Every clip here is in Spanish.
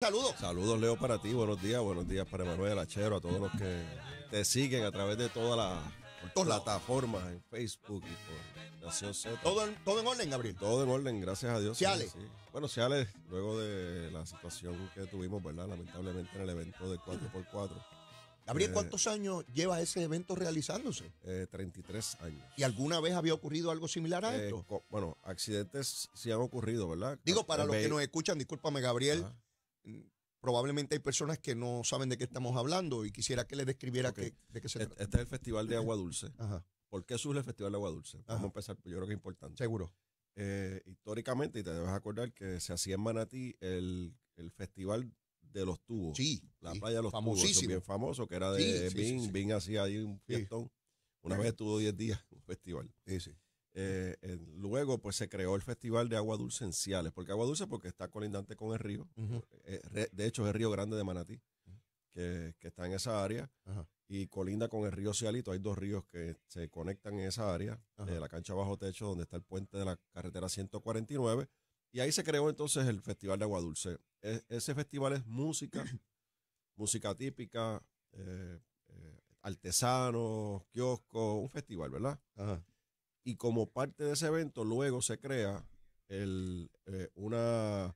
Saludos. Saludos, Leo, para ti. Buenos días, buenos días para Emanuel Achero, a todos los que te siguen a través de todas las plataformas en Facebook y por Nación Z. ¿Todo en, todo orden, Gabriel? Todo en orden, gracias a Dios. Bueno, Seale, luego de la situación que tuvimos, ¿verdad? Lamentablemente en el evento de 4x4. Gabriel, eh, ¿cuántos años lleva ese evento realizándose? Eh, 33 años. ¿Y alguna vez había ocurrido algo similar a eh, esto? Bueno, accidentes sí han ocurrido, ¿verdad? Digo, para eh, los que nos escuchan, discúlpame, Gabriel. Mm, probablemente hay personas que no saben de qué estamos hablando y quisiera que les describiera de qué se e-, trata. Este es el Festival de Agua Dulce. Ajá. ¿Por qué surge el Festival de Agua Dulce? Vamos a empezar, yo creo que es importante. Seguro. Eh, históricamente, y te debes acordar que se hacía en Manatí el, Festival de los tubos. Sí. La playa de los famosísimo. tubos. Bien famoso, que era de Bing. Bing hacía ahí un fiestón. Una vez estuvo 10 días un festival. Sí, sí. Eh, luego, pues se creó el Festival de Agua Dulce en Ciales. porque agua dulce? Porque está colindante con el río. Eh, eh, de hecho, es el río Grande de Manatí, que, está en esa área. Y colinda con el río Cialito. Hay dos ríos que se conectan en esa área, de la cancha bajo techo, donde está el puente de la carretera 149. Y ahí se creó entonces el Festival de Agua Dulce. E, ese festival es música, música típica, artesanos, kioscos, un festival, ¿verdad? Ajá. Y como parte de ese evento, luego se crea eh, una,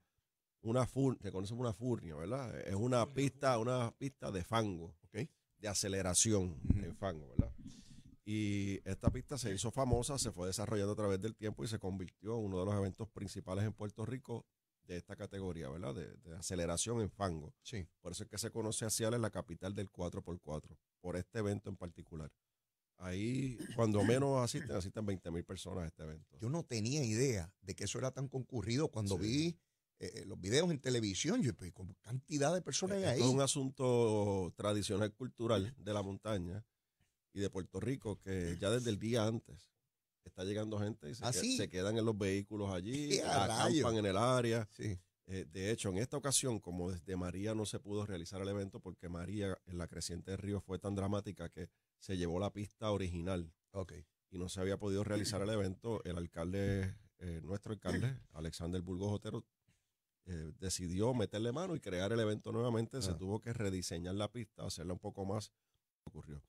una furnia, se conoce una furnia, ¿verdad? Es una pista, una pista de fango, ¿ok? De aceleración en fango, ¿verdad? Y esta pista se hizo famosa, se fue desarrollando a través del tiempo y se convirtió en uno de los eventos principales en Puerto Rico de esta categoría, ¿verdad? De, aceleración en fango. Sí. Por eso es que se conoce a Ciales la capital del 4x4, por este evento en particular. Ahí, cuando menos asisten, asisten 20 mil personas a este evento. Yo no tenía idea de que eso era tan concurrido cuando vi eh, eh, los videos en televisión, yo pues, como cantidad de personas eh, ahí. Es un asunto tradicional cultural de la montaña y de Puerto Rico que ya desde el día antes está llegando gente y se, ¿Ah, quedan en los vehículos allí, acampan en el área. Sí. Eh, de hecho, en esta ocasión, como desde María no se pudo realizar el evento porque María, en la creciente del río, fue tan dramática que se llevó la pista original. Y no se había podido realizar el evento. El alcalde, eh, nuestro alcalde, Alexander Burgos Otero, eh, decidió meterle mano y crear el evento nuevamente. Se ah. tuvo que rediseñar la pista, hacerla un poco más. Ocurrió.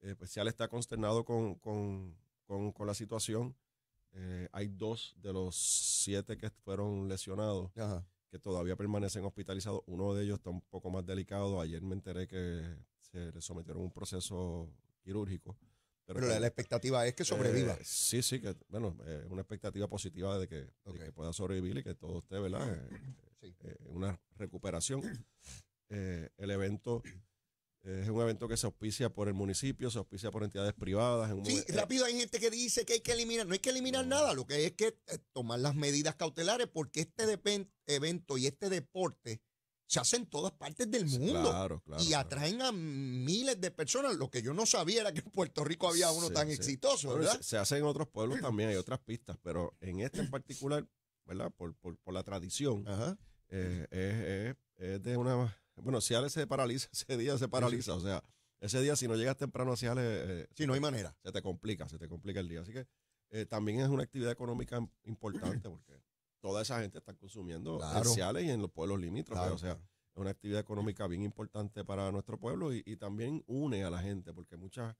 especial pues, está consternado con, con la situación. Eh, hay dos de los siete que fueron lesionados que todavía permanecen hospitalizados. Uno de ellos está un poco más delicado. Ayer me enteré que se le sometieron a un proceso quirúrgico. Pero, la, expectativa es que eh, sobreviva. sí, sí, que bueno, es eh, una expectativa positiva de que, que, pueda sobrevivir y que todo esté, ¿verdad? Sí. una recuperación. el evento es un evento que se auspicia por el municipio, se auspicia por entidades privadas. sí, rápido hay gente que dice que hay que eliminar. No hay que eliminar nada, lo que hay es que eh, tomar las medidas cautelares porque este mm. evento y este deporte se hacen en todas partes del mundo. Claro, claro, y atraen a miles de personas. Lo que yo no sabía era que en Puerto Rico había uno tan exitoso, ¿verdad? se, hacen hace en otros pueblos también, hay otras pistas, pero en este en particular, ¿verdad? Por, la tradición, eh, es de una bueno, Ciales se paraliza, ese día se paraliza, o sea, ese día si no llegas temprano a Ciales... Eh, eh, no hay manera. Se te complica, se te complica el día. Así que eh, también es una actividad económica importante porque toda esa gente está consumiendo en Ciales y en los pueblos limítrofes, o sea, es una actividad económica bien importante para nuestro pueblo y, también une a la gente porque mucha gente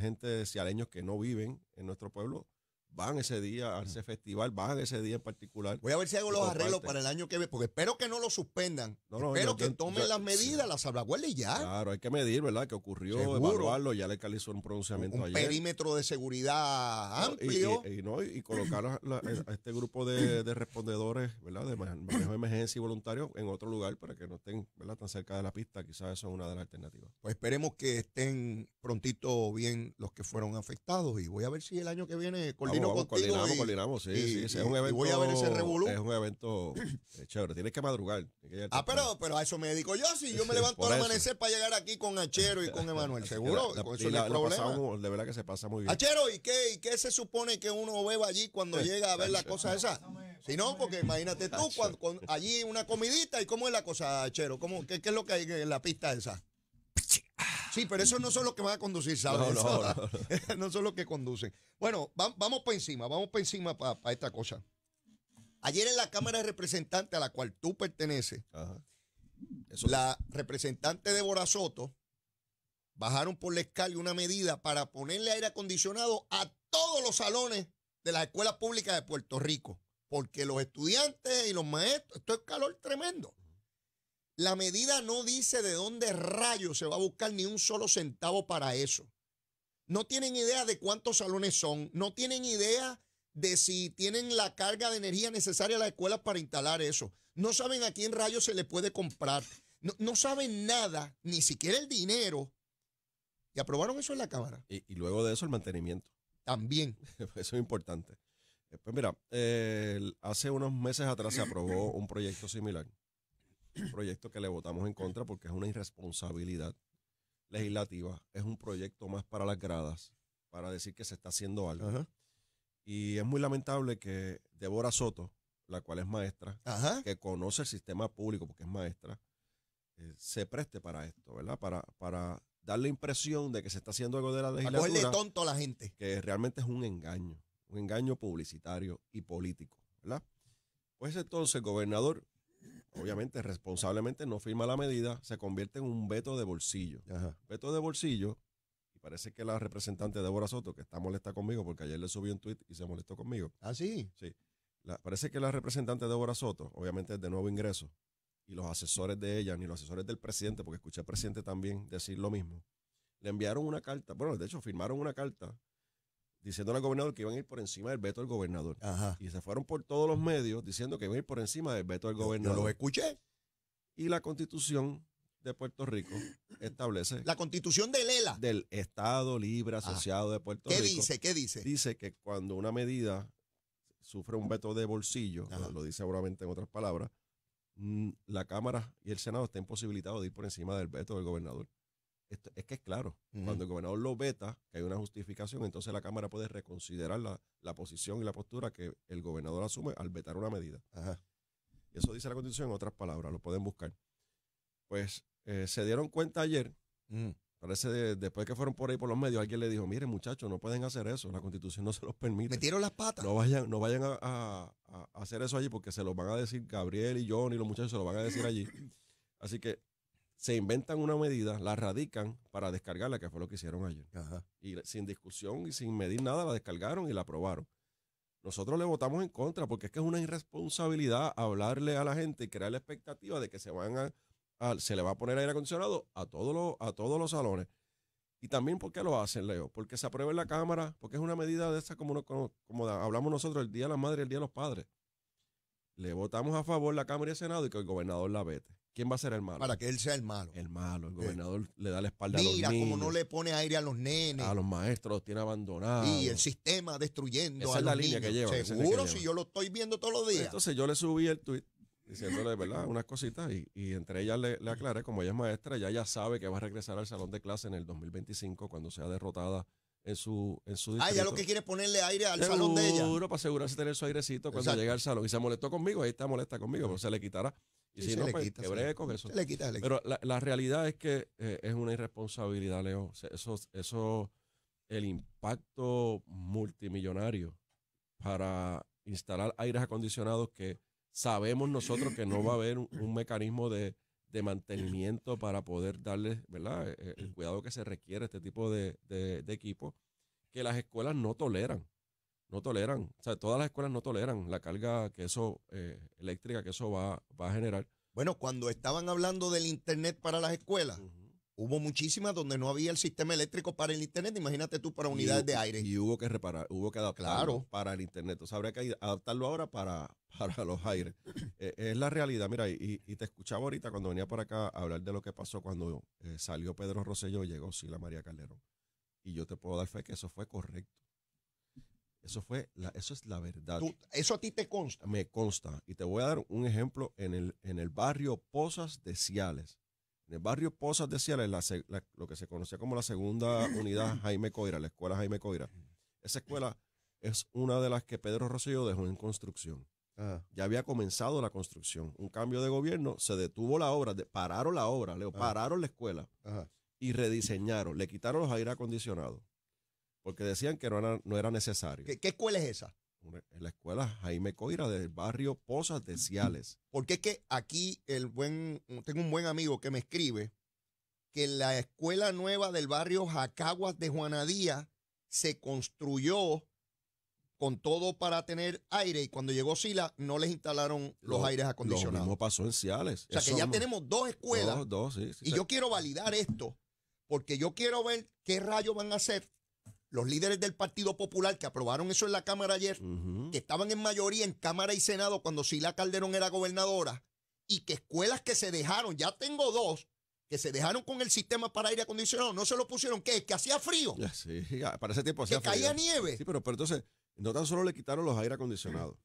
gente cialeños que no viven en nuestro pueblo van ese día a ese festival, van ese día en particular. Voy a ver si hago los arreglos para el año que viene, porque espero que no lo suspendan. espero que tomen las medidas, las salvaguardas y ya. Claro, hay que medir, ¿verdad? Que ocurrió, evaluarlo, ya le calizó un pronunciamiento un, perímetro de seguridad amplio. Y, colocar a, este grupo de, respondedores, ¿verdad? De manejo emergencia y voluntarios en otro lugar para que no estén, ¿verdad? Tan cerca de la pista, quizás eso es una de las alternativas. Pues esperemos que estén prontito bien los que fueron afectados y voy a ver si el año que viene coordinamos vamos, Coordinamos, sí, sí. Es un evento. Voy a ver ese revolú. Es un evento chévere. Tienes que madrugar. ah, pero, pero a eso me dedico yo. Si yo me levanto al amanecer para llegar aquí con Achero y con Emanuel, seguro. con eso no hay problema. de verdad que se pasa muy bien. Achero, ¿y qué, ¿y qué se supone que uno beba allí cuando llega a ver la cosa esas? Si no, porque imagínate tú, cuando, allí una comidita y cómo es la cosa, Achero ¿Cómo, qué, es lo que hay en la pista esa? Sí, pero esos no son los que van a conducir, ¿sabes? No, son los que conducen. Bueno, vamos para encima, vamos para encima para esta cosa. Ayer en la Cámara de Representantes a la cual tú perteneces, la representante de Borasoto bajaron por la escala una medida para ponerle aire acondicionado a todos los salones de las escuelas públicas de Puerto Rico, porque los estudiantes y los maestros, esto es calor tremendo. La medida no dice de dónde rayos se va a buscar ni un solo centavo para eso. No tienen idea de cuántos salones son, no tienen idea de si tienen la carga de energía necesaria a la escuela para instalar eso. No saben a quién rayos se le puede comprar. No, saben nada, ni siquiera el dinero. Y aprobaron eso en la Cámara. Y, luego de eso el mantenimiento. También. eso es importante. Pues mira, hace unos meses atrás se aprobó un proyecto similar un proyecto que le votamos en contra porque es una irresponsabilidad legislativa. Es un proyecto más para las gradas, para decir que se está haciendo algo. Y es muy lamentable que Débora Soto, la cual es maestra, que conoce el sistema público porque es maestra, eh, se preste para esto, ¿verdad? Para, para dar impresión de que se está haciendo algo de la legislatura. tonto a la gente. Que realmente es un engaño, un engaño publicitario y político, ¿verdad? Pues entonces, gobernador, obviamente responsablemente no firma la medida, se convierte en un veto de bolsillo. Veto de bolsillo, y parece que la representante Débora Soto, que está molesta conmigo porque ayer le subí un tweet y se molestó conmigo. Ah, sí. Sí. parece que la representante Débora Soto, obviamente es de nuevo ingreso, y los asesores de ella, ni los asesores del presidente, porque escuché al presidente también decir lo mismo, le enviaron una carta, bueno, de hecho firmaron una carta Diciendo al gobernador que iban a ir por encima del veto del gobernador. Y se fueron por todos los medios diciendo que iban a ir por encima del veto del gobernador. Yo lo escuché. Y la constitución de Puerto Rico establece. La constitución de Lela? Del Estado Libre Asociado de Puerto Rico. ¿Qué dice? ¿Qué dice? Dice que cuando una medida sufre un veto de bolsillo, lo dice seguramente en otras palabras, mm, la Cámara y el Senado estén posibilitados de ir por encima del veto del gobernador es que es claro, cuando el gobernador lo veta, que hay una justificación, entonces la Cámara puede reconsiderar la, posición y la postura que el gobernador asume al vetar una medida. Ajá. Eso dice la Constitución en otras palabras, lo pueden buscar. Pues eh, se dieron cuenta ayer, mm. parece de, después que fueron por ahí por los medios, alguien le dijo, miren muchachos, no pueden hacer eso, la Constitución no se los permite. Metieron las patas. No vayan, no vayan a, hacer eso allí porque se lo van a decir Gabriel y John y los muchachos se lo van a decir allí. Así que se inventan una medida, la radican para descargarla, que fue lo que hicieron ayer. Y sin discusión y sin medir nada, la descargaron y la aprobaron. Nosotros le votamos en contra porque es que es una irresponsabilidad hablarle a la gente y crear la expectativa de que se van a, se le va a poner aire acondicionado a todos los, a todos los salones. Y también porque lo hacen, Leo, porque se aprueba en la Cámara, porque es una medida de esa como, como hablamos nosotros, el Día de la Madre y el Día de los Padres. Le votamos a favor la Cámara y el Senado y que el gobernador la vete. ¿Quién va a ser el malo? Para que él sea el malo. El malo. El eh, gobernador le da la espalda a los niños. como no le pone aire a los nenes. A los maestros los tiene abandonados. Y el sistema destruyendo Esa es la línea que lleva. Seguro, si yo lo estoy viendo todos los días. Entonces yo le subí el tuit diciéndole, ¿verdad? Unas cositas y, entre ellas le, aclaré, como ella es maestra, ya sabe que va a regresar al salón de clase en el 2025 cuando sea derrotada en su, en su Ah, ya lo que quiere es ponerle aire al salón de ella. Seguro, para asegurarse de tener su airecito cuando llega al salón. Y se molestó conmigo, ahí está molesta conmigo, pero se le quitará. Pero la, realidad es que eh, es una irresponsabilidad, Leo. eso, el impacto multimillonario para instalar aires acondicionados que sabemos nosotros que no va a haber un, mecanismo de, mantenimiento para poder darle ¿verdad? Eh, eh, el, cuidado que se requiere a este tipo de, de equipo, que las escuelas no toleran no toleran, o sea, todas las escuelas no toleran la carga que eso, eh, eléctrica que eso va, a generar. Bueno, cuando estaban hablando del Internet para las escuelas, hubo muchísimas donde no había el sistema eléctrico para el Internet, imagínate tú para unidades de aire. Y hubo que reparar, hubo que adaptarlo claro. para el Internet, o sea, habría que adaptarlo ahora para, para los aires. Eh, es la realidad, mira, y, te escuchaba ahorita cuando venía para acá a hablar de lo que pasó cuando eh, salió Pedro Rosselló, llegó Sila María Calderón. Y yo te puedo dar fe que eso fue correcto eso fue, eso es la verdad. eso a ti te consta. Me consta. Y te voy a dar un ejemplo en el, en el barrio Posas de Ciales. En el barrio Posas de Ciales, lo que se conocía como la segunda unidad Jaime Coira, la escuela Jaime Coira. Esa escuela es una de las que Pedro Rosselló dejó en construcción. Ah. Ya había comenzado la construcción. Un cambio de gobierno, se detuvo la obra, pararon la obra, Leo, ah. pararon la escuela y rediseñaron, le quitaron los aire acondicionados, porque decían que no era, necesario. ¿Qué, escuela es esa? en la escuela Jaime Coira del barrio Pozas de Ciales. Porque es que aquí el buen, tengo un buen amigo que me escribe que la escuela nueva del barrio Jacaguas de Juanadía se construyó con todo para tener aire y cuando llegó Sila no les instalaron los, aires acondicionados. Lo mismo pasó en Ciales. O sea que ya tenemos dos escuelas. Dos, y yo quiero validar esto porque yo quiero ver qué rayos van a hacer los líderes del Partido Popular que aprobaron eso en la Cámara ayer, que estaban en mayoría en Cámara y Senado cuando Sila Calderón era gobernadora, y que escuelas que se dejaron, ya tengo dos, que se dejaron con el sistema para aire acondicionado, no se lo pusieron, ¿qué? Que hacía frío. sí, para ese tiempo hacía frío. que caía nieve. Sí, pero, entonces, no tan solo le quitaron los aire acondicionados.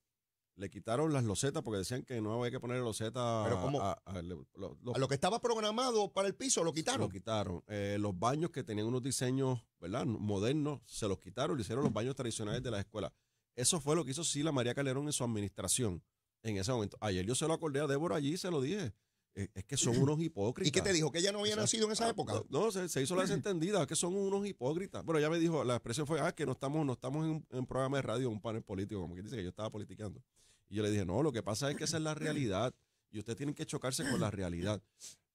Le quitaron las losetas porque decían que no había que poner losetas a, lo, que estaba programado para el piso, lo quitaron. Lo quitaron. Eh, los baños que tenían unos diseños modernos, se los quitaron, le hicieron los baños tradicionales de las escuelas. Eso fue lo que hizo Sila María Calderón en su administración en ese momento. Ayer yo se lo acordé a Débora allí se lo dije. Eh, es que son unos hipócritas. ¿Y qué te dijo? ¿Que ella no había nacido en esa ah, época? No, se, hizo la desentendida, que son unos hipócritas. Bueno, ella me dijo, la expresión fue, ah, que no estamos, no estamos en un programa de radio, un panel político, como que dice que yo estaba politiqueando. Y yo le dije, no, lo que pasa es que esa es la realidad y ustedes tienen que chocarse con la realidad.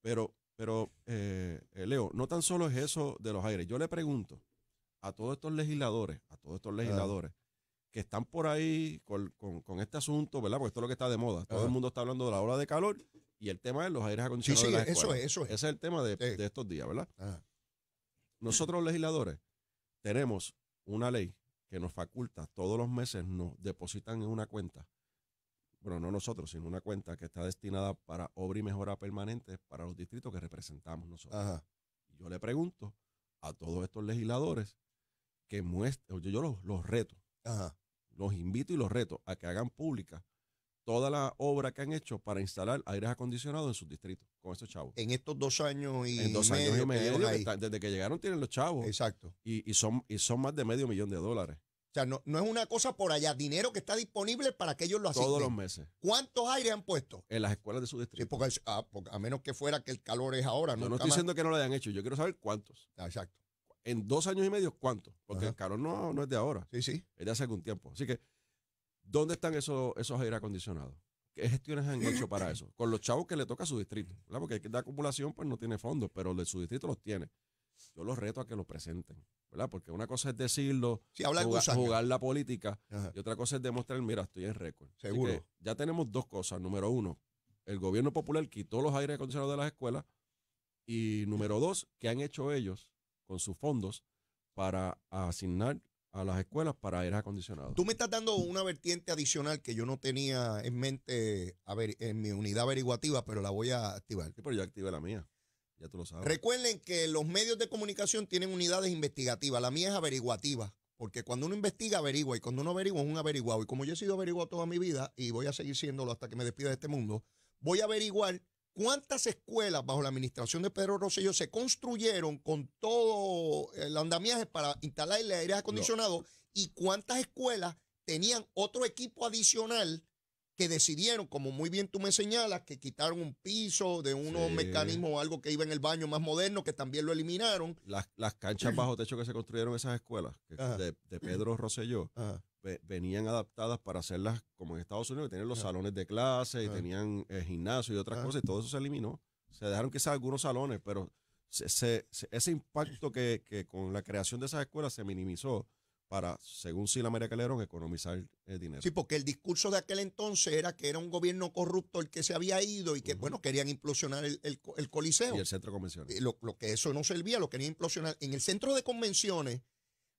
Pero pero, eh, eh, Leo, no tan solo es eso de los aires. Yo le pregunto a todos estos legisladores, a todos estos legisladores que están por ahí con, este asunto, ¿verdad? Porque esto es lo que está de moda. Todo el mundo está hablando de la ola de calor y el tema de los aires acondicionados. Sí, sí, eso es, eso es. Ese es el tema de, estos días, ¿verdad? Nosotros, legisladores, tenemos una ley que nos faculta todos los meses, nos depositan en una cuenta bueno, no nosotros, sino una cuenta que está destinada para obra y mejora permanente para los distritos que representamos nosotros. Ajá. Yo le pregunto a todos estos legisladores que muestren, yo, yo los, los reto, los invito y los reto a que hagan pública toda la obra que han hecho para instalar aires acondicionados en sus distritos con esos chavos. En estos dos años y dos medio años y medio, desde que llegaron tienen los chavos. Exacto. y, son, y son más de medio millón de dólares. O sea, no, es una cosa por allá, dinero que está disponible para que ellos lo hacen. Todos los meses. ¿Cuántos aires han puesto? En las escuelas de su distrito. Ah, porque, a menos que fuera que el calor es ahora. No, no estoy diciendo que no lo hayan hecho, yo quiero saber cuántos. exacto. En dos años y medio, ¿cuántos? Porque el calor no, no es de ahora. Sí, sí. Es de hace algún tiempo. Así que, ¿dónde están esos, esos aires acondicionados? ¿Qué gestiones han hecho para eso? Con los chavos que le toca a su distrito. Porque el de acumulación pues no tiene fondos, pero el de su distrito los tiene yo los reto a que lo presenten. ¿verdad? Porque una cosa es decirlo, jugar, la política, y otra cosa es demostrar, mira, estoy en récord. Seguro. ya tenemos dos cosas. Número uno, el gobierno popular quitó los aires acondicionados de las escuelas. Y número dos, ¿qué han hecho ellos con sus fondos para asignar a las escuelas para aire acondicionado. Tú me estás dando una vertiente adicional que yo no tenía en mente a ver, en mi unidad averiguativa, pero la voy a activar. Sí, pero yo activé la mía. Ya tú lo sabes. Recuerden que los medios de comunicación tienen unidades investigativas. La mía es averiguativa. Porque cuando uno investiga, averigua. Y cuando uno averigua, es un averiguado. Y como yo he sido averiguado toda mi vida, y voy a seguir siéndolo hasta que me despida de este mundo, voy a averiguar cuántas escuelas bajo la administración de Pedro Rosselló se construyeron con todo el eh, andamiaje para instalar el aire acondicionado y cuántas escuelas tenían otro equipo adicional que decidieron, como muy bien tú me señalas, que quitaron un piso de unos mecanismo mecanismos o algo que iba en el baño más moderno, que también lo eliminaron. Las, las canchas bajo techo que se construyeron esas escuelas de, Pedro Rosselló venían adaptadas para hacerlas como en Estados Unidos, que tenían los salones de clase y tenían eh, gimnasio y otras cosas, y todo eso se eliminó. Se dejaron quizás algunos salones, pero ese impacto que, que, con la creación de esas escuelas se minimizó para, según Sila María Calderón, economizar el eh, dinero. Sí, porque el discurso de aquel entonces era que era un gobierno corrupto el que se había ido y que, bueno, querían implosionar el, el, Coliseo. Y el centro de convenciones. Lo, lo, que eso no servía, lo querían implosionar. En el centro de convenciones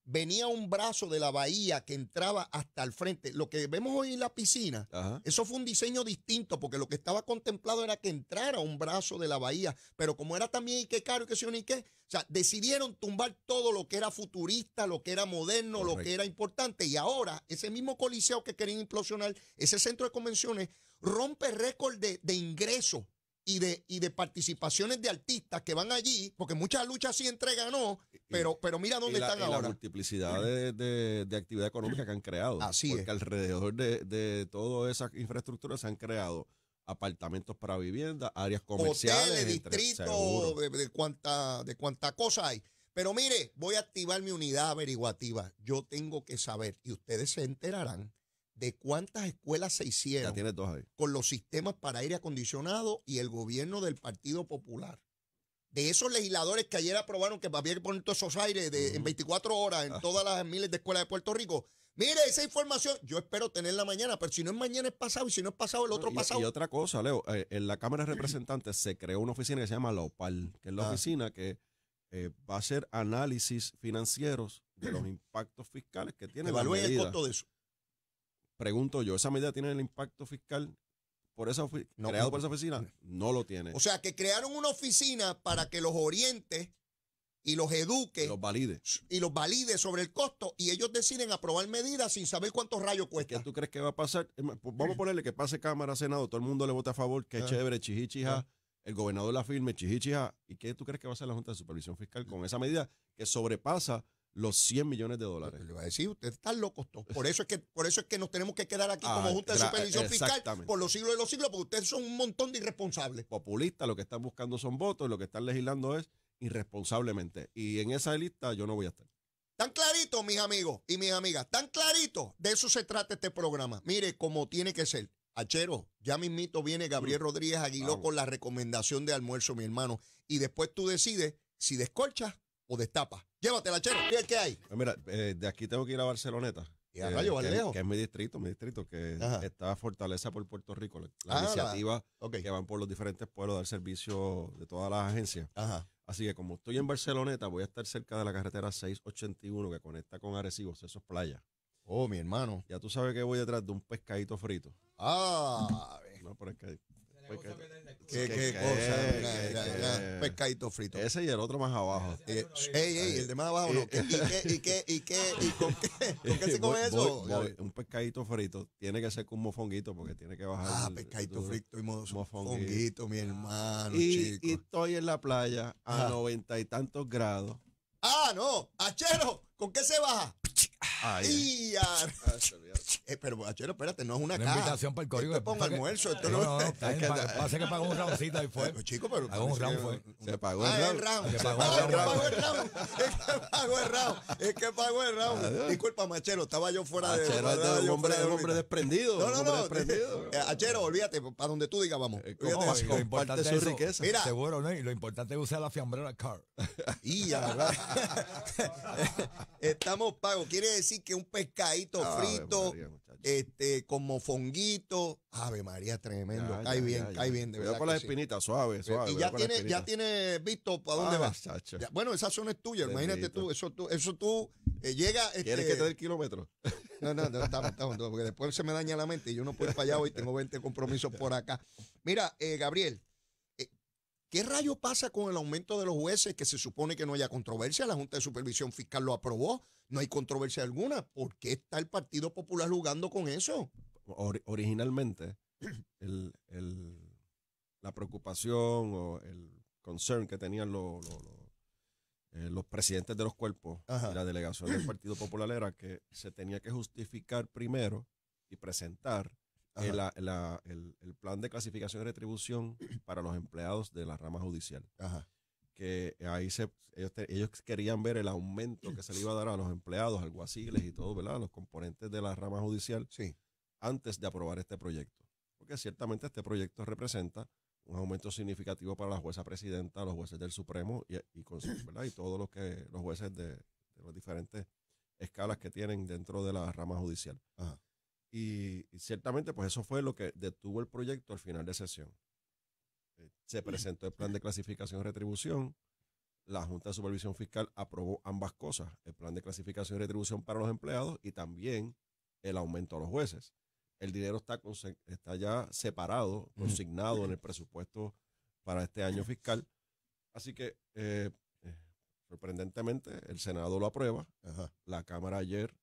venía un brazo de la bahía que entraba hasta el frente. Lo que vemos hoy en la piscina, eso fue un diseño distinto, porque lo que estaba contemplado era que entrara un brazo de la bahía, pero como era también y qué caro y se y o sea, decidieron tumbar todo lo que era futurista, lo que era moderno, lo que era importante, y ahora ese mismo coliseo que querían implosionar, ese centro de convenciones, rompe récord de, de ingresos y de, y de participaciones de artistas que van allí, porque muchas luchas sí entregan, pero, pero mira dónde están ahora. La multiplicidad de, de, actividad económica que han creado. Así porque alrededor de, todas esas infraestructuras se han creado apartamentos para vivienda, áreas comerciales. Hoteles, distritos, de, de, cuánta, de cuánta cosa hay. Pero mire, voy a activar mi unidad averiguativa. Yo tengo que saber, y ustedes se enterarán, de cuántas escuelas se hicieron con los sistemas para aire acondicionado y el gobierno del Partido Popular. De esos legisladores que ayer aprobaron que había que poner todos esos aires en 24 horas en ah. todas las miles de escuelas de Puerto Rico. Mire, esa información yo espero tenerla mañana, pero si no es mañana es pasado y si no es pasado el otro pasado. Y otra cosa, Leo, eh, en la Cámara de Representantes se creó una oficina que se llama Lopal que es la ah. oficina que eh, va a hacer análisis financieros de los impactos fiscales que tiene el costo de eso. Pregunto yo, ¿esa medida tiene el impacto fiscal por esa no, creado por esa oficina? No lo tiene. O sea, que crearon una oficina para que los oriente y los eduque. Los valide. Y los valide sobre el costo y ellos deciden aprobar medidas sin saber cuántos rayos cuesta. ¿Qué tú crees que va a pasar? Pues, vamos a ponerle que pase Cámara, Senado, todo el mundo le vote a favor, que ah. chévere, chijichija, ah. el gobernador la firme, chijichija. ¿Y qué tú crees que va a hacer la Junta de Supervisión Fiscal con esa medida que sobrepasa los 100 millones de dólares. Le va a decir, usted está locos Por eso es que, por eso es que nos tenemos que quedar aquí ah, como Junta de Supervisión Fiscal por los siglos de los siglos, porque ustedes son un montón de irresponsables. Populistas, lo que están buscando son votos, lo que están legislando es irresponsablemente. Y en esa lista yo no voy a estar. Tan clarito, mis amigos y mis amigas, tan clarito. De eso se trata este programa. Mire, como tiene que ser. Achero, ya mismito viene Gabriel mm. Rodríguez Aguiló con la recomendación de almuerzo, mi hermano. Y después tú decides si descolchas o destapas. Llévatela, chero. ¿Qué, qué hay? Pues mira, eh, de aquí tengo que ir a Barceloneta. ¿Y a rayo, eh, que, Que es mi distrito, mi distrito, que está Fortaleza por Puerto Rico. La, ah, iniciativa que van por los diferentes pueblos del dar servicio de todas las agencias. Ajá. Así que como estoy en Barceloneta, voy a estar cerca de la carretera 681 que conecta con Arecibo, esos playas. playa. Oh, mi hermano. Ya tú sabes que voy detrás de un pescadito frito. Ah, no, pero es que pues qué, cosa, pescadito frito. Ese y el otro más abajo. Eh, ey, ey, el de más abajo. No. Eh, ¿Y, qué, ¿Y qué? ¿Y qué? ¿Y con qué? se come eso? Un pescadito frito tiene que ser con mofonguito porque tiene que bajar. Ah, pescadito frito y mofonguito, mi hermano. Y, y, estoy en la playa a noventa y tantos grados. Ah, no, achero, ¿con qué se baja? Ah, ah, eh, pero, bachero, espérate, no es una, una invitación para el código. para almuerzo. no, no, no que, que pagó un roundcito y fue. Pues, chico, pero. Pagó un round, Se pagó el round. Se pagó el Es que pagó el round. Es que pagó el round. Disculpa, Machero, estaba yo fuera de. Machero este es un hombre desprendido. No, no, no. Machero, eh, olvídate, para donde tú digas, vamos. Eh, lo importante es su riqueza. Mira. Y lo importante es usar la fiambrera car. Y ya, ¿verdad? Estamos pagos. Quiere decir que un pescadito frito, este, como fonguito Ave María, tremendo. cae bien, cae bien, de verdad. con las espinitas, suave, eh, Y ya tiene, ya tiene visto para dónde va bueno, esa zona es tuya, imagínate tú, eso tú, eso tú eh, llega. ¿Quieres este que te dé el kilómetro? No, no, no, estamos, estamos, porque después se me daña la mente y yo no puedo ir para allá hoy, tengo 20 compromisos por acá. Mira, eh, Gabriel. ¿Qué rayo pasa con el aumento de los jueces que se supone que no haya controversia? La Junta de Supervisión Fiscal lo aprobó, no hay controversia alguna. ¿Por qué está el Partido Popular jugando con eso? originalmente, la preocupación o el concern que tenían eh, los, presidentes de los cuerpos y la delegación del Partido Popular era que se tenía que justificar primero y presentar eh, el, plan de clasificación y retribución para los empleados de la rama judicial. Ajá. Que ahí se, ellos, ellos, querían ver el aumento que se le iba a dar a los empleados, alguaciles y todo, ¿verdad? Los componentes de la rama judicial sí. antes de aprobar este proyecto. Porque ciertamente este proyecto representa un aumento significativo para la jueza presidenta, los jueces del Supremo y, y, y todos los, que, los jueces de, de las diferentes escalas que tienen dentro de la rama judicial. Ajá. Y, ciertamente, pues eso fue lo que detuvo el proyecto al final de sesión. Eh, se presentó el plan de clasificación y retribución. La Junta de Supervisión Fiscal aprobó ambas cosas, el plan de clasificación y retribución para los empleados y también el aumento a los jueces. El dinero está, está ya separado, consignado en el presupuesto para este año fiscal. Así que, eh, eh, sorprendentemente, el Senado lo aprueba. La Cámara ayer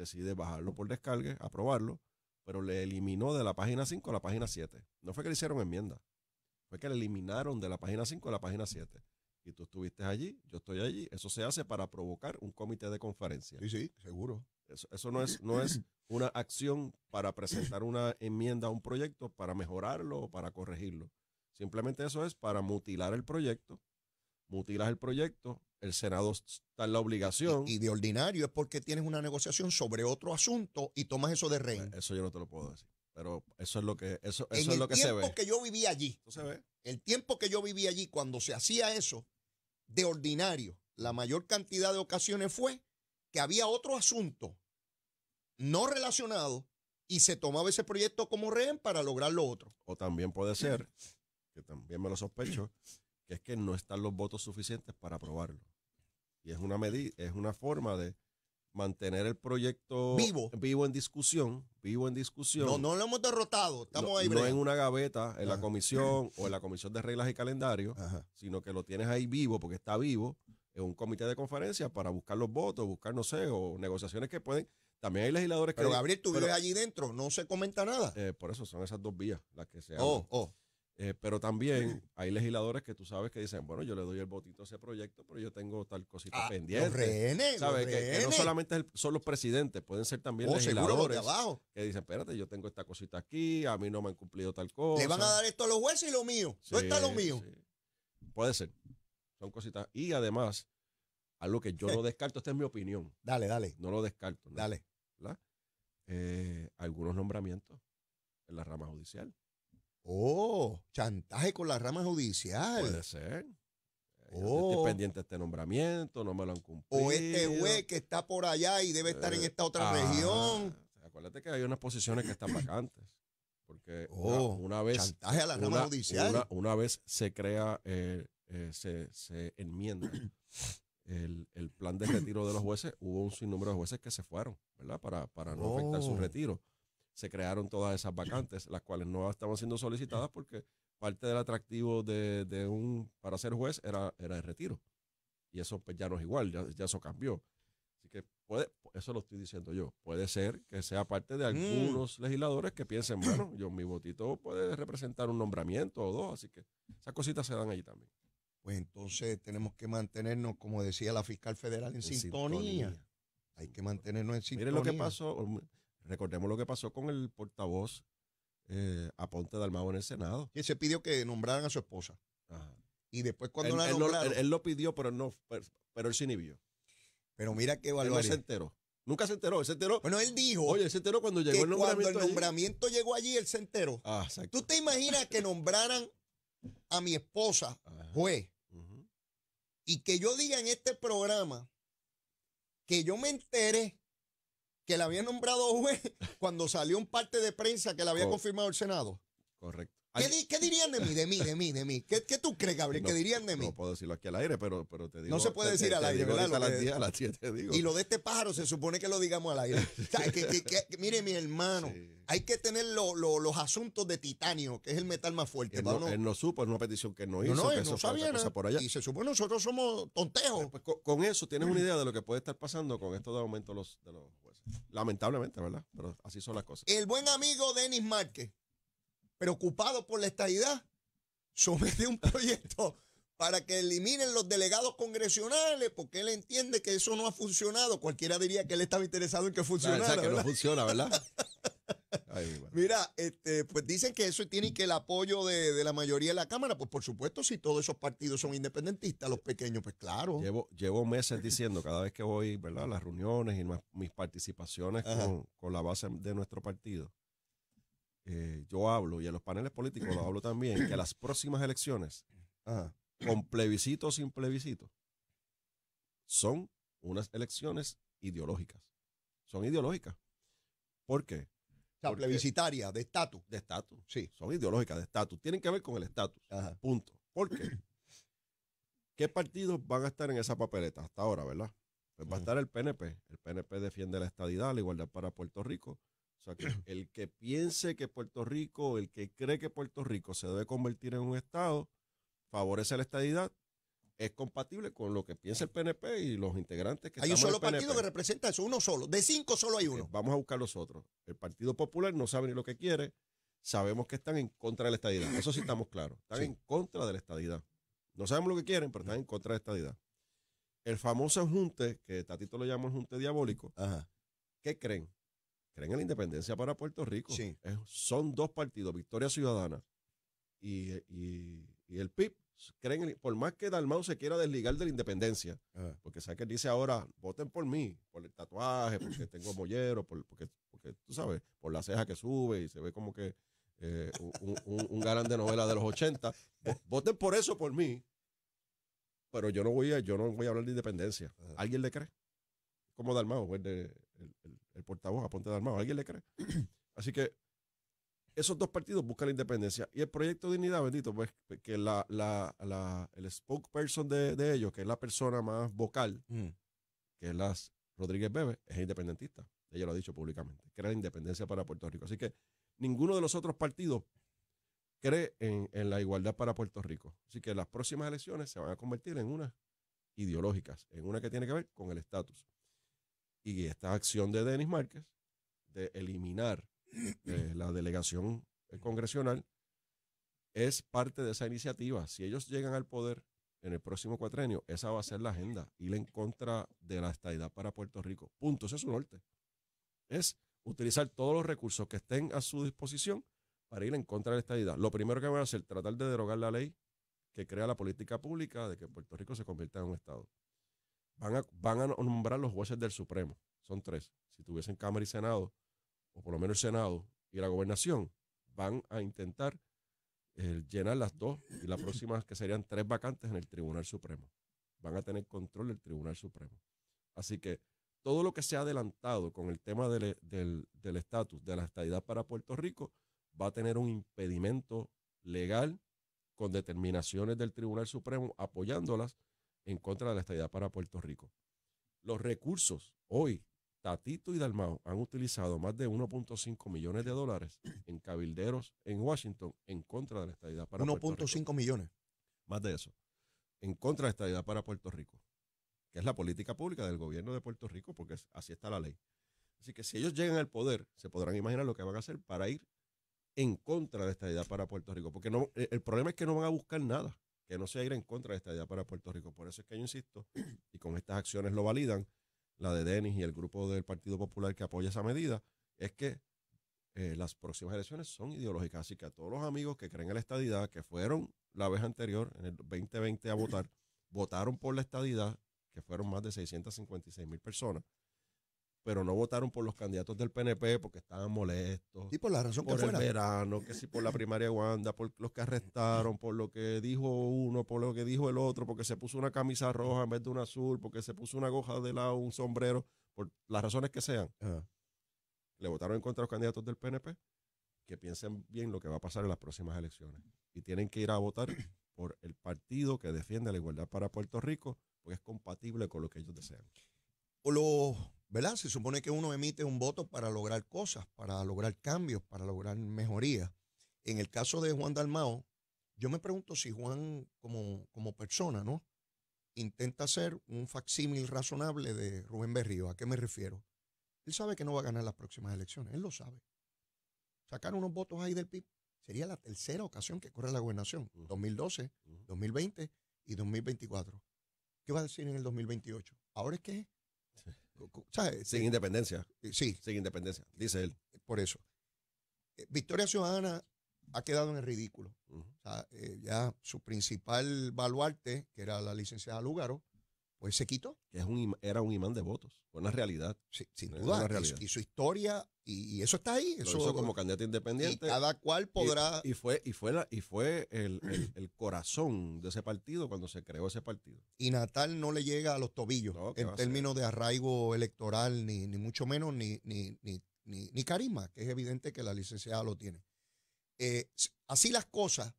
decide bajarlo por descargue, aprobarlo, pero le eliminó de la página 5 a la página 7. No fue que le hicieron enmienda, fue que le eliminaron de la página 5 a la página 7. Y tú estuviste allí, yo estoy allí. Eso se hace para provocar un comité de conferencia. Sí, sí, seguro. Eso, no, es, no es una acción para presentar una enmienda a un proyecto, para mejorarlo o para corregirlo. Simplemente eso es para mutilar el proyecto mutilas el proyecto, el Senado está en la obligación. Y, de ordinario es porque tienes una negociación sobre otro asunto y tomas eso de eh, rehén. Eso yo no te lo puedo decir. Pero eso es lo que, eso, eso lo que se ve. El tiempo que yo viví allí, se el tiempo que yo viví allí, cuando se hacía eso, de ordinario, la mayor cantidad de ocasiones fue que había otro asunto no relacionado y se tomaba ese proyecto como rehén para lograr lo otro. O también puede ser, que también me lo sospecho, es que no están los votos suficientes para aprobarlo. Y es una medida, es una forma de mantener el proyecto vivo, vivo en discusión, vivo en discusión. No, no lo hemos derrotado, estamos no, ahí. No en una gaveta, en la comisión o en la comisión de reglas y calendario, sino que lo tienes ahí vivo porque está vivo en un comité de conferencia para buscar los votos, buscar, no sé, o negociaciones que pueden. También hay legisladores que... Pero Gabriel, tuvieron allí dentro, no se comenta nada. Eh, por eso son esas dos vías las que se... Oh, oh. Eh, pero también hay legisladores que tú sabes que dicen, bueno, yo le doy el botito a ese proyecto, pero yo tengo tal cosita ah, pendiente. no solamente son los presidentes, pueden ser también oh, legisladores abajo. que dicen, espérate, yo tengo esta cosita aquí, a mí no me han cumplido tal cosa. Le van a dar esto a los jueces y lo mío. está lo mío. Puede ser. Son cositas. Y además, algo que yo no descarto, esta es mi opinión. Dale, dale. No lo descarto. Dale. Eh, algunos nombramientos en la rama judicial. Oh, chantaje con la rama judicial. Puede ser. estoy oh. pendiente de este nombramiento, no me lo han cumplido. O este juez que está por allá y debe estar en eh, esta otra ah, región. Acuérdate que hay unas posiciones que están vacantes. Porque oh, una, vez. Chantaje a la rama judicial. Una, vez se crea, eh, eh, se, enmienda el, plan de retiro de los jueces, hubo un sinnúmero de jueces que se fueron, ¿verdad? Para, para no afectar su oh. retiro se crearon todas esas vacantes, las cuales no estaban siendo solicitadas porque parte del atractivo de, un para ser juez era, era el retiro. Y eso pues, ya no es igual, ya, eso cambió. Así que puede, eso lo estoy diciendo yo. Puede ser que sea parte de mm. algunos legisladores que piensen, bueno, yo mi votito puede representar un nombramiento o dos, así que esas cositas se dan allí también. Pues entonces tenemos que mantenernos, como decía la fiscal federal, en, sintonía. sintonía. Hay que mantenernos en sintonía. Mire lo que pasó. Recordemos lo que pasó con el portavoz eh, Aponte Dalmao en el Senado. Y se pidió que nombraran a su esposa. Y después cuando él, Lo, pidió, pero, no, pero, él se inhibió. Pero mira qué valor. Él se enteró. Nunca se enteró, él se enteró. Bueno, él dijo. Oye, él se enteró cuando llegó el nombramiento. Cuando el nombramiento llegó allí, él se enteró. Ah, ¿Tú te imaginas que nombraran a mi esposa juez? Y que yo diga en este programa que yo me enteré que la había nombrado juez cuando salió un parte de prensa que la había confirmado el Senado. Correcto. ¿Qué, dirían de mí, de mí, de mí, de mí? ¿Qué, tú crees, Gabriel? ¿Qué dirían de mí? No puedo decirlo aquí al aire, pero, te digo. No se puede decir al aire, ¿verdad? Y lo de este pájaro se supone que lo digamos al aire. mire, mi hermano, hay que tener los asuntos de titanio, que es el metal más fuerte. Él no, él supo, es una petición que no hizo. No, sabía Por allá. Y se supone nosotros somos tontejos. Pues con, eso tienes una mm. idea de lo que puede estar pasando con esto de aumento de los jueces. Lamentablemente, ¿verdad? Pero así son las cosas. El buen amigo Denis Márquez preocupado por la estadidad, somete un proyecto para que eliminen los delegados congresionales, porque él entiende que eso no ha funcionado. Cualquiera diría que él estaba interesado en que funcionara. Claro, que no funciona, ¿verdad? Mira, este, pues dicen que eso tiene que el apoyo de, la mayoría de la Cámara. Pues por supuesto, si todos esos partidos son independentistas, los pequeños, pues claro. Llevo, meses diciendo, cada vez que voy, ¿verdad? Las reuniones y mis participaciones con la base de nuestro partido eh, yo hablo, y en los paneles políticos lo hablo también, que las próximas elecciones, con plebiscito o sin plebiscito, son unas elecciones ideológicas. Son ideológicas. ¿Por qué? O sea, Porque plebiscitaria, de estatus. De estatus. Sí. Son ideológicas, de estatus. Tienen que ver con el estatus. Punto. ¿Por qué? ¿Qué partidos van a estar en esa papeleta hasta ahora, verdad? Pues va a estar el PNP. El PNP defiende la estadidad, la igualdad para Puerto Rico. O sea, que el que piense que Puerto Rico, el que cree que Puerto Rico se debe convertir en un Estado, favorece la estadidad, es compatible con lo que piensa el PNP y los integrantes que Hay un solo partido que representa eso, uno solo. De cinco solo hay eh, uno. Vamos a buscar los otros. El Partido Popular no sabe ni lo que quiere. Sabemos que están en contra de la estadidad. Eso sí estamos claros. Están en contra de la estadidad. No sabemos lo que quieren, pero están en contra de la estadidad. El famoso junte, que Tatito lo llama el junte diabólico, ¿qué creen? creen en la independencia para Puerto Rico. Sí. son dos partidos, Victoria Ciudadana y, el PIB. Creen por más que Dalmau se quiera desligar de la independencia, porque sabe que dice ahora, voten por mí, por el tatuaje, porque tengo mollero, por, porque, tú sabes, por la ceja que sube y se ve como que eh, un, un, galán de novela de los 80. Voten por eso, por mí. Pero yo no voy a, yo no voy a hablar de independencia. ¿Alguien le cree? Como Dalmau, el de, el, portavoz a Ponte de Armado. ¿Alguien le cree? Así que esos dos partidos buscan la independencia. Y el proyecto Dignidad, bendito, pues que la, la, la el spokesperson de, de, ellos, que es la persona más vocal, mm. que es las Rodríguez Bebe, es independentista. Ella lo ha dicho públicamente. Crea la independencia para Puerto Rico. Así que ninguno de los otros partidos cree en, en, la igualdad para Puerto Rico. Así que las próximas elecciones se van a convertir en unas ideológicas, en una que tiene que ver con el estatus. Y esta acción de Denis Márquez de eliminar eh, la delegación eh, congresional es parte de esa iniciativa. Si ellos llegan al poder en el próximo cuatrenio, esa va a ser la agenda, ir en contra de la estadidad para Puerto Rico. Punto, ese es su norte. Es utilizar todos los recursos que estén a su disposición para ir en contra de la estadidad. Lo primero que van a hacer, es tratar de derogar la ley que crea la política pública de que Puerto Rico se convierta en un Estado van a, nombrar los jueces del Supremo. Son tres. Si tuviesen Cámara y Senado, o por lo menos el Senado y la gobernación, van a intentar eh, llenar las dos y las próximas que serían tres vacantes en el Tribunal Supremo. Van a tener control del Tribunal Supremo. Así que todo lo que se ha adelantado con el tema del estatus, de la estadidad para Puerto Rico, va a tener un impedimento legal con determinaciones del Tribunal Supremo apoyándolas en contra de la estadidad para Puerto Rico. Los recursos hoy, Tatito y Dalmao han utilizado más de 1.5 millones de dólares en cabilderos en Washington en contra de la estadidad para Puerto Rico. 1.5 millones. Más de eso. En contra de la estadidad para Puerto Rico, que es la política pública del gobierno de Puerto Rico, porque así está la ley. Así que si ellos llegan al poder, se podrán imaginar lo que van a hacer para ir en contra de la estadidad para Puerto Rico. Porque no, el problema es que no van a buscar nada que no se ido en contra de esta idea para Puerto Rico. Por eso es que yo insisto, y con estas acciones lo validan, la de Denis y el grupo del Partido Popular que apoya esa medida, es que eh, las próximas elecciones son ideológicas. Así que a todos los amigos que creen en la estadidad, que fueron la vez anterior, en el 2020, a votar, votaron por la estadidad, que fueron más de 656 mil personas, pero no votaron por los candidatos del PNP porque estaban molestos. Y por la razón por el verano, que si por la primaria Wanda, por los que arrestaron, por lo que dijo uno, por lo que dijo el otro, porque se puso una camisa roja en vez de una azul, porque se puso una goja de lado, un sombrero, por las razones que sean. Le votaron en contra a los candidatos del PNP, que piensen bien lo que va a pasar en las próximas elecciones. Y tienen que ir a votar por el partido que defiende la igualdad para Puerto Rico, porque es compatible con lo que ellos desean. O los ¿verdad? Se supone que uno emite un voto para lograr cosas, para lograr cambios, para lograr mejorías. En el caso de Juan Dalmao, yo me pregunto si Juan, como, como persona, ¿no? Intenta ser un facsímil razonable de Rubén Berrío. ¿A qué me refiero? Él sabe que no va a ganar las próximas elecciones, él lo sabe. Sacar unos votos ahí del PIB sería la tercera ocasión que corre la gobernación, 2012, 2020 y 2024. ¿Qué va a decir en el 2028? Ahora es que sin eh, independencia. Eh, sí. Sin independencia, dice él. Por eso. Eh, Victoria Ciudadana ha quedado en el ridículo. ya su principal baluarte, que era la licenciada Lugaro, pues se quitó. Es un, era un imán de votos, una realidad. sin duda, Y, su historia, y, eso está ahí. Eso, como candidato independiente. Y cada cual podrá... Y, fue, y fue, y fue el, corazón de ese partido cuando se creó ese partido. Y Natal no le llega a los tobillos en términos de arraigo electoral, ni, mucho menos, ni, ni, carisma, que es evidente que la licenciada lo tiene. Eh, así las cosas,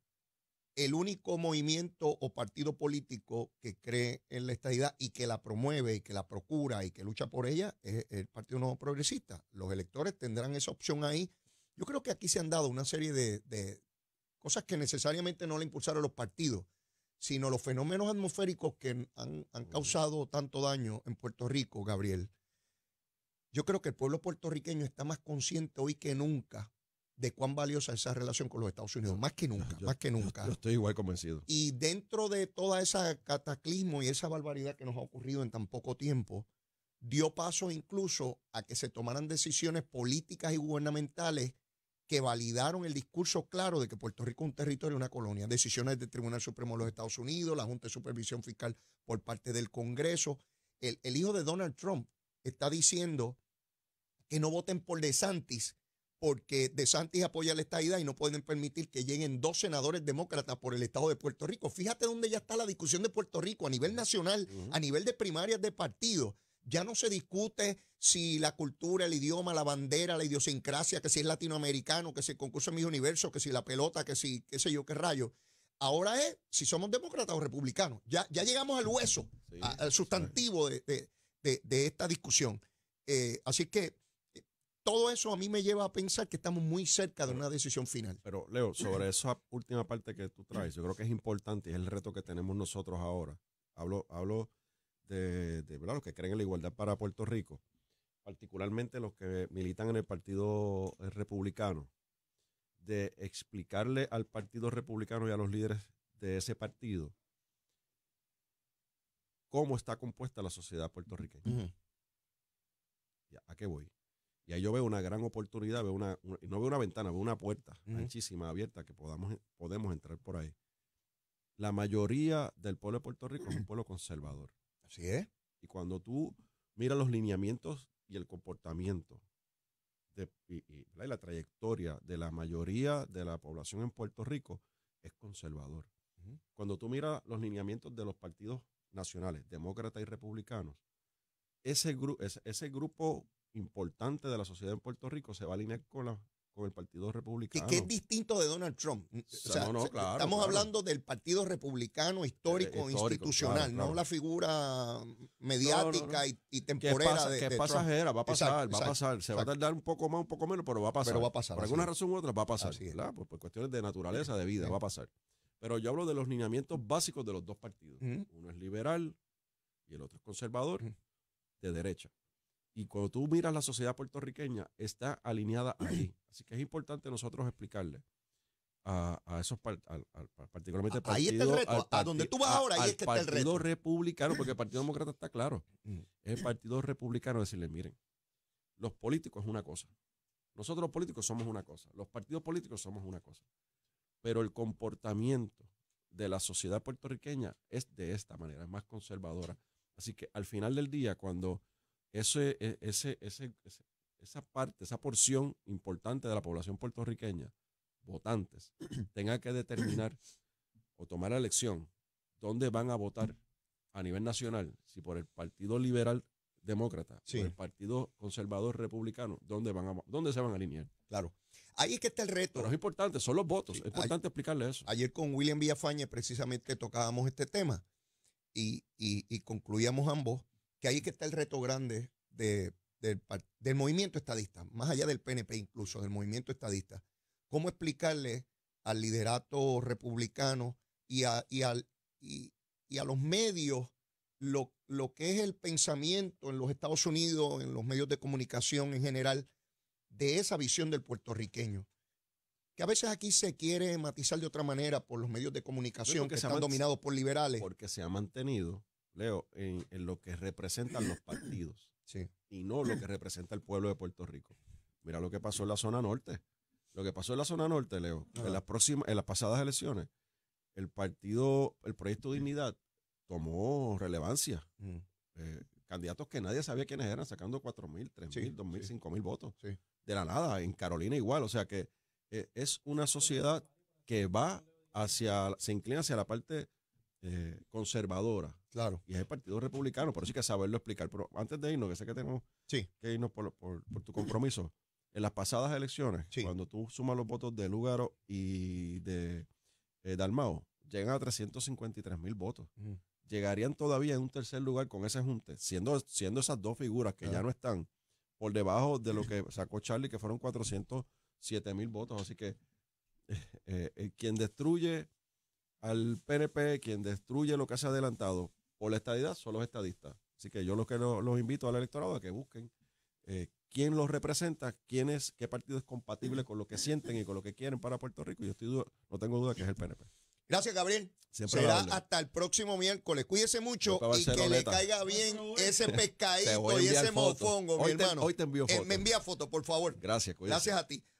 el único movimiento o partido político que cree en la estabilidad y que la promueve y que la procura y que lucha por ella es el Partido Nuevo Progresista. Los electores tendrán esa opción ahí. Yo creo que aquí se han dado una serie de, cosas que necesariamente no le impulsaron los partidos, sino los fenómenos atmosféricos que han, han causado tanto daño en Puerto Rico, Gabriel. Yo creo que el pueblo puertorriqueño está más consciente hoy que nunca de cuán valiosa es esa relación con los Estados Unidos, más que nunca, ah, más que nunca. estoy igual convencido. Y dentro de todo ese cataclismo y esa barbaridad que nos ha ocurrido en tan poco tiempo, dio paso incluso a que se tomaran decisiones políticas y gubernamentales que validaron el discurso claro de que Puerto Rico es un territorio, una colonia. Decisiones del Tribunal Supremo de los Estados Unidos, la Junta de Supervisión Fiscal por parte del Congreso. El, el hijo de Donald Trump está diciendo que no voten por DeSantis porque De Santis apoya la estadidad y no pueden permitir que lleguen dos senadores demócratas por el estado de Puerto Rico. Fíjate dónde ya está la discusión de Puerto Rico a nivel nacional, a nivel de primarias de partido. Ya no se discute si la cultura, el idioma, la bandera, la idiosincrasia, que si es latinoamericano, que si el concurso en mis universo, que si la pelota, que si qué sé yo, qué rayo. Ahora es si somos demócratas o republicanos. Ya, ya llegamos al hueso, al sustantivo de, esta discusión. Eh, así que todo eso a mí me lleva a pensar que estamos muy cerca de una decisión final. Pero Leo, sobre esa última parte que tú traes, yo creo que es importante y es el reto que tenemos nosotros ahora. Hablo, hablo de, de los que creen en la igualdad para Puerto Rico, particularmente los que militan en el Partido Republicano, de explicarle al Partido Republicano y a los líderes de ese partido cómo está compuesta la sociedad puertorriqueña. ¿A qué voy? Y ahí yo veo una gran oportunidad, veo una, no veo una ventana, veo una puerta anchísima, abierta, que podamos, podemos entrar por ahí. La mayoría del pueblo de Puerto Rico es un pueblo conservador. Así es. Y cuando tú miras los lineamientos y el comportamiento y, la trayectoria de la mayoría de la población en Puerto Rico, es conservador. Cuando tú miras los lineamientos de los partidos nacionales, demócratas y republicanos, ese, grupo importante de la sociedad en Puerto Rico se va a alinear con con el Partido Republicano. Que, es distinto de Donald Trump. estamos hablando del Partido Republicano eh, histórico, e institucional, no la figura mediática y, temporal temporera. Que que pasajera, va a pasar, va a pasar. Se va a tardar un poco más, un poco menos, pero va a pasar. va a pasar Por alguna razón u otra va a pasar. Por, pues, pues, cuestiones de naturaleza, de vida, va a pasar. Pero yo hablo de los lineamientos básicos de los dos partidos. Uno es liberal y el otro es conservador, de derecha. Y cuando tú miras la sociedad puertorriqueña, está alineada ahí. Así que es importante nosotros explicarle a, esos, partidos, particularmente al ahí está a donde tú vas ahora, ahí está el reto. partido republicano, porque el Partido Demócrata está claro. Es mm. el Partido Republicano decirle, miren, los políticos es una cosa. Nosotros los políticos somos una cosa. Los partidos políticos somos una cosa. Pero el comportamiento de la sociedad puertorriqueña es de esta manera, es más conservadora. Así que al final del día, cuando e, ese, esa parte, esa porción importante de la población puertorriqueña, votantes, tenga que determinar o tomar la elección dónde van a votar a nivel nacional, si por el Partido Liberal Demócrata, si por el Partido Conservador Republicano, dónde, van se van a alinear. Claro. Ahí es que está el reto. Pero es importante, son los votos. Es importante explicarle eso. Ayer con William Villafañe precisamente tocábamos este tema y concluíamos ambos que ahí que está el reto grande del, movimiento estadista, más allá del PNP incluso, del movimiento estadista. ¿Cómo explicarle al liderato republicano y a, al, y, a los medios lo, que es el pensamiento en los Estados Unidos, en los medios de comunicación en general, de esa visión del puertorriqueño? Que a veces aquí se quiere matizar de otra manera por los medios de pues, comunicación que, que están dominados por liberales. Porque se ha mantenido Leo, en, lo que representan los partidos y no lo que representa el pueblo de Puerto Rico. Mira lo que pasó en la zona norte. Lo que pasó en la zona norte, Leo, ah, en, las próximas, en las pasadas elecciones, el partido, el proyecto Dignidad tomó relevancia. Mm. Eh, candidatos que nadie sabía quiénes eran, sacando 4.000, 3.000, 2.000, 5.000 votos. De la nada, en Carolina igual. O sea que eh, es una sociedad que va hacia, se inclina hacia la parte eh, conservadora. Claro. Y es el Partido Republicano, pero sí que saberlo explicar. Pero antes de irnos, que sé que tenemos sí. que irnos por, tu compromiso. En las pasadas elecciones, cuando tú sumas los votos de Lugaro y de eh, Dalmao, llegan a 353 mil votos. Llegarían todavía en un tercer lugar con ese junte, siendo, siendo esas dos figuras que ya no están por debajo de lo que sacó Charlie, que fueron 407 mil votos. Así que eh, quien destruye al PNP, quien destruye lo que se ha adelantado por la estadidad son los estadistas. Así que yo lo que los, invito al electorado a que busquen eh, quién los representa, quién es, qué partido es compatible con lo que sienten y con lo que quieren para Puerto Rico. Yo no tengo duda que es el PNP. Gracias, Gabriel. Será hasta el próximo miércoles. Cuídese mucho y que le caiga bien ese pescadito y ese mofongo, mi hermano. Hoy te envío eh, foto. me envía foto, por favor. Gracias, Gracias a ti.